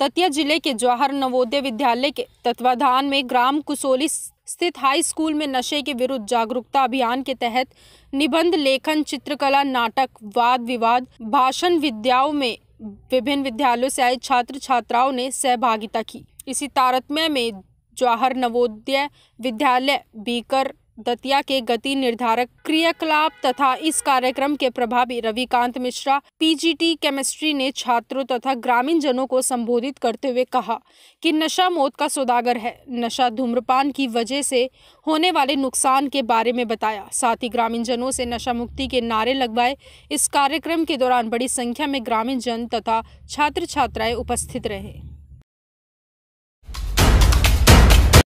दतिया जिले के जवाहर नवोदय विद्यालय के तत्वाधान में ग्राम कुसोली स्थित हाई स्कूल में नशे के विरुद्ध जागरूकता अभियान के तहत निबंध लेखन चित्रकला नाटक वाद विवाद भाषण विद्याओं में विभिन्न विद्यालयों से आए छात्र छात्राओं ने सहभागिता की इसी तारतम्य में जवाहर नवोदय विद्यालय बीकर दतिया के गति निर्धारक क्रियाकलाप तथा इस कार्यक्रम के प्रभावी रविकांत मिश्रा पीजीटी केमिस्ट्री ने छात्रों तथा ग्रामीण जनों को संबोधित करते हुए कहा कि नशा मौत का सौदागर है नशा धूम्रपान की वजह से होने वाले नुकसान के बारे में बताया साथ ही ग्रामीण जनों से नशा मुक्ति के नारे लगवाए इस कार्यक्रम के दौरान बड़ी संख्या में ग्रामीण जन तथा छात्र छात्राएं उपस्थित रहे